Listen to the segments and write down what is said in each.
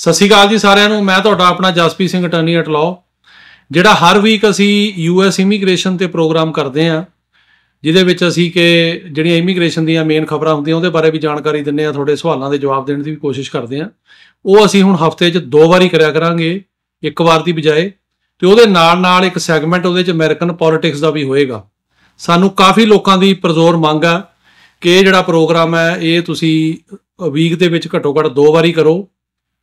ਸਤਿ ਸ਼੍ਰੀ ਅਕਾਲ ਜੀ ਸਾਰਿਆਂ ਨੂੰ ਮੈਂ ਤੁਹਾਡਾ ਆਪਣਾ ਜਸਪੀ ਸਿੰਘ ਅਟਾਨੀ ਅਟ ਲਾਓ ਜਿਹੜਾ ਹਰ ਵੀਕ ਅਸੀਂ ਯੂਐਸ ਇਮੀਗ੍ਰੇਸ਼ਨ ਤੇ ਪ੍ਰੋਗਰਾਮ ਕਰਦੇ ਆ ਜਿਹਦੇ ਵਿੱਚ ਅਸੀਂ ਕਿ ਜਿਹੜੀਆਂ ਇਮੀਗ੍ਰੇਸ਼ਨ ਦੀਆਂ ਮੇਨ ਖਬਰਾਂ ਹੁੰਦੀਆਂ ਉਹਦੇ ਬਾਰੇ ਵੀ ਜਾਣਕਾਰੀ ਦਿੰਨੇ ਆ ਤੁਹਾਡੇ ਸਵਾਲਾਂ ਦੇ ਜਵਾਬ ਦੇਣ ਦੀ ਵੀ ਕੋਸ਼ਿਸ਼ ਕਰਦੇ ਆ ਉਹ ਅਸੀਂ ਹੁਣ ਹਫਤੇ 'ਚ ਦੋ ਵਾਰੀ ਕਰਿਆ ਕਰਾਂਗੇ ਇੱਕ ਵਾਰ ਦੀ ਬਜਾਏ ਤੇ ਉਹਦੇ ਨਾਲ ਨਾਲ ਇੱਕ ਸੈਗਮੈਂਟ ਉਹਦੇ 'ਚ ਅਮਰੀਕਨ ਪੋਲਿਟਿਕਸ ਦਾ ਵੀ ਹੋਏਗਾ ਸਾਨੂੰ ਕਾਫੀ ਲੋਕਾਂ ਦੀ ਪ੍ਰਜ਼ੋਰ ਮੰਗ ਆ ਕਿ ਇਹ ਜਿਹੜਾ ਪ੍ਰੋਗਰਾਮ ਹੈ ਇਹ ਤੁਸੀਂ ਵੀਕ ਦੇ ਵਿੱਚ ਘੱਟੋ ਘੱਟ ਦੋ ਵਾਰੀ ਕਰੋ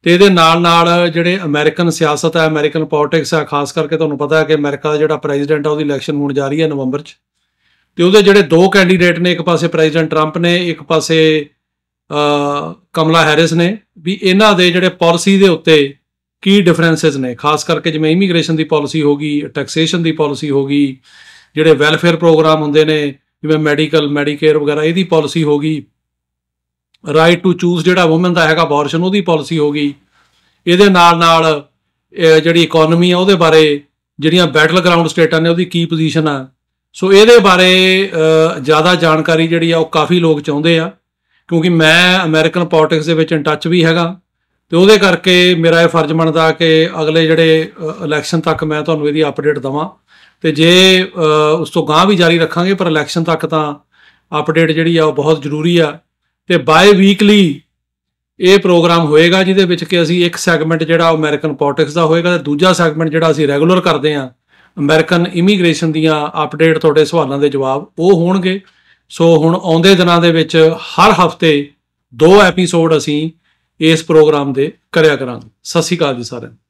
ਤੇ ਇਹਦੇ ਨਾਲ ਨਾਲ ਜਿਹੜੇ ਅਮਰੀਕਨ ਸਿਆਸਤ ਹੈ ਅਮਰੀਕਨ ਪੋਲਿਟਿਕਸ ਹੈ ਖਾਸ ਕਰਕੇ ਤੁਹਾਨੂੰ ਪਤਾ ਹੈ ਕਿ ਅਮਰੀਕਾ ਦਾ ਜਿਹੜਾ ਪ੍ਰੈਜ਼ੀਡੈਂਟ ਆ ਉਹਦੀ ਇਲੈਕਸ਼ਨ ਹੋਣ ਜਾ ਰਹੀ ਹੈ ਨਵੰਬਰ 'ਚ ਤੇ ਉਹਦੇ ਜਿਹੜੇ ਦੋ ਕੈਂਡੀਡੇਟ ਨੇ ਇੱਕ ਪਾਸੇ ਪ੍ਰੈਜ਼ੀਡੈਂਟ ਟਰੰਪ ਨੇ ਇੱਕ ਪਾਸੇ ਕਮਲਾ ਹੈਰਿਸ ਨੇ ਵੀ ਇਹਨਾਂ ਦੇ ਜਿਹੜੇ ਪਾਲਿਸੀ ਦੇ ਉੱਤੇ ਕੀ ਡਿਫਰੈਂਸਸ ਨੇ ਖਾਸ ਕਰਕੇ ਜਿਵੇਂ ਇਮੀਗ੍ਰੇਸ਼ਨ ਦੀ ਪਾਲਿਸੀ ਹੋਗੀ ਟੈਕਸੇਸ਼ਨ ਦੀ ਪਾਲਿਸੀ ਹੋਗੀ ਜਿਹੜੇ ਵੈਲਫੇਅਰ ਪ੍ਰੋਗਰਾਮ ਹੁੰਦੇ ਨੇ ਜਿਵੇਂ ਮੈਡੀਕਲ ਮੈਡੀਕੇਅਰ ਵਗੈਰਾ ਇਹਦੀ ਪਾਲਿਸੀ ਹੋਗੀ ਰਾਈਟ ਟੂ ਚੂਜ਼ ਜਿਹੜਾ ਔਮਨ ਦਾ ਹੈਗਾ ਬੋਰਸ਼ਨ ਉਹਦੀ ਪਾਲਿਸੀ ਹੋ ਗਈ ਇਹਦੇ ਨਾਲ ਨਾਲ ਜਿਹੜੀ ਇਕਨੋਮੀ ਆ ਉਹਦੇ ਬਾਰੇ ਜਿਹੜੀਆਂ ਬੈਟਲ ਗਰਾਊਂਡ ਸਟੇਟਾਂ ਨੇ ਉਹਦੀ ਕੀ ਪੋਜੀਸ਼ਨ ਆ ਸੋ ਇਹਦੇ ਬਾਰੇ ਜ਼ਿਆਦਾ ਜਾਣਕਾਰੀ ਜਿਹੜੀ ਆ ਉਹ ਕਾਫੀ ਲੋਕ ਚਾਹੁੰਦੇ ਆ ਕਿਉਂਕਿ ਮੈਂ ਅਮਰੀਕਨ ਪੋਲਿਟਿਕਸ ਦੇ ਵਿੱਚ ਇਨ ਟੱਚ ਵੀ ਹੈਗਾ ਤੇ ਉਹਦੇ ਕਰਕੇ ਮੇਰਾ ਇਹ ਫਰਜ਼ ਬਣਦਾ ਕਿ ਅਗਲੇ ਜਿਹੜੇ ਇਲੈਕਸ਼ਨ ਤੱਕ ਮੈਂ ਤੁਹਾਨੂੰ ਇਹਦੀ ਅਪਡੇਟ ਦਵਾਂ ਤੇ ਜੇ ਉਸ ਤੋਂ ਗਾਂ ਵੀ ਜਾਰੀ ਰੱਖਾਂਗੇ ਪਰ ਇਲੈਕਸ਼ਨ ਤੱਕ ਤਾਂ ਅਪਡੇਟ ਜਿਹੜੀ ਆ ਉਹ ਬਹੁਤ ਜ਼ਰੂਰੀ ਆ ਤੇ ਬਾਈ ਵੀਕਲੀ ਇਹ ਪ੍ਰੋਗਰਾਮ ਹੋਏਗਾ ਜਿਹਦੇ ਵਿੱਚ ਕਿ ਅਸੀਂ ਇੱਕ ਸੈਗਮੈਂਟ ਜਿਹੜਾ ਅਮਰੀਕਨ ਪੋਲਿਟਿਕਸ ਦਾ ਹੋਏਗਾ ਤੇ ਦੂਜਾ ਸੈਗਮੈਂਟ ਜਿਹੜਾ ਅਸੀਂ ਰੈਗੂਲਰ ਕਰਦੇ ਆ ਅਮਰੀਕਨ ਇਮੀਗ੍ਰੇਸ਼ਨ ਦੀਆਂ ਅਪਡੇਟ ਤੁਹਾਡੇ ਸਵਾਲਾਂ ਦੇ ਜਵਾਬ ਉਹ ਹੋਣਗੇ ਸੋ ਹੁਣ ਆਉਂਦੇ ਦਿਨਾਂ ਦੇ ਵਿੱਚ ਹਰ ਹਫਤੇ ਦੋ ਐਪੀਸੋਡ ਅਸੀਂ ਇਸ ਪ੍ਰੋਗਰਾਮ ਦੇ ਕਰਿਆ ਕਰਾਂਗੇ ਸਤਿ ਸ਼੍ਰੀ ਅਕਾਲ ਜੀ ਸਾਰਿਆਂ